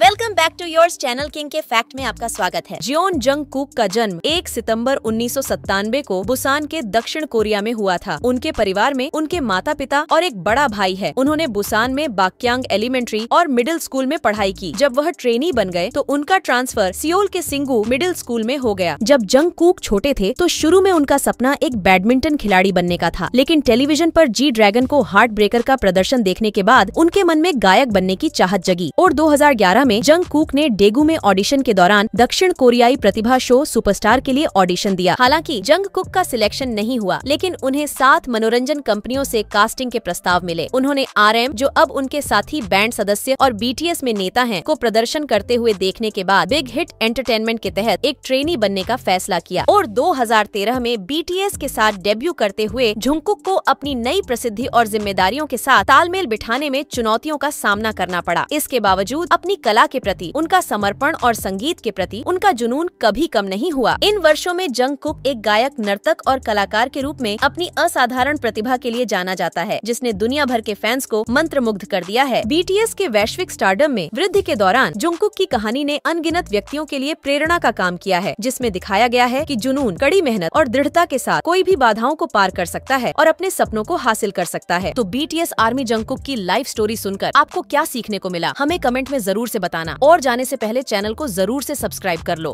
welcome back to your channel king के fact में आपका स्वागत है जियोन जंग कुक का जन्म 1 सितंबर उन्नीस को बुसान के दक्षिण कोरिया में हुआ था उनके परिवार में उनके माता पिता और एक बड़ा भाई है उन्होंने बुसान में बाक्यांग एलिमेंट्री और मिडिल स्कूल में पढ़ाई की जब वह ट्रेनी बन गए तो उनका ट्रांसफर सियोल के सिंगू मिडिल स्कूल में हो गया जब जंग कुक छोटे थे तो शुरू में उनका सपना एक बैडमिंटन खिलाड़ी बनने का था लेकिन टेलीविजन आरोप जी ड्रैगन को हार्ट ब्रेकर का प्रदर्शन देखने के बाद उनके मन में गायक बनने की चाहत जगी और दो 2011 में जंग कूक ने डेगू में ऑडिशन के दौरान दक्षिण कोरियाई प्रतिभा शो सुपरस्टार के लिए ऑडिशन दिया हालांकि जंग कुक का सिलेक्शन नहीं हुआ लेकिन उन्हें सात मनोरंजन कंपनियों से कास्टिंग के प्रस्ताव मिले उन्होंने आर जो अब उनके साथी बैंड सदस्य और बी में नेता है को प्रदर्शन करते हुए देखने के बाद बिग हिट एंटरटेनमेंट के तहत एक ट्रेनी बनने का फैसला किया और दो में बी के साथ डेब्यू करते हुए झुमकुक को अपनी नई प्रसिद्धि और जिम्मेदारियों के साथ तालमेल बिठाने में चुनौतियों का सामना करना पड़ा इसके बावजूद अपनी कला के प्रति उनका समर्पण और संगीत के प्रति उनका जुनून कभी कम नहीं हुआ इन वर्षों में जंग कुक एक गायक नर्तक और कलाकार के रूप में अपनी असाधारण प्रतिभा के लिए जाना जाता है जिसने दुनिया भर के फैंस को मंत्र मुग्ध कर दिया है बीटीएस के वैश्विक स्टार्डम में वृद्धि के दौरान जुंगकुक की कहानी ने अनगिनत व्यक्तियों के लिए प्रेरणा का काम किया है जिसमे दिखाया गया है की जुनून कड़ी मेहनत और दृढ़ता के साथ कोई भी बाधाओं को पार कर सकता है और अपने सपनों को हासिल कर सकता है तो बीटीएस आर्मी जंगकुक की लाइफ स्टोरी सुनकर आपको क्या सीखने को मिला हमें कमेंट में जरूर ऐसी बताना और जाने से पहले चैनल को जरूर से सब्सक्राइब कर लो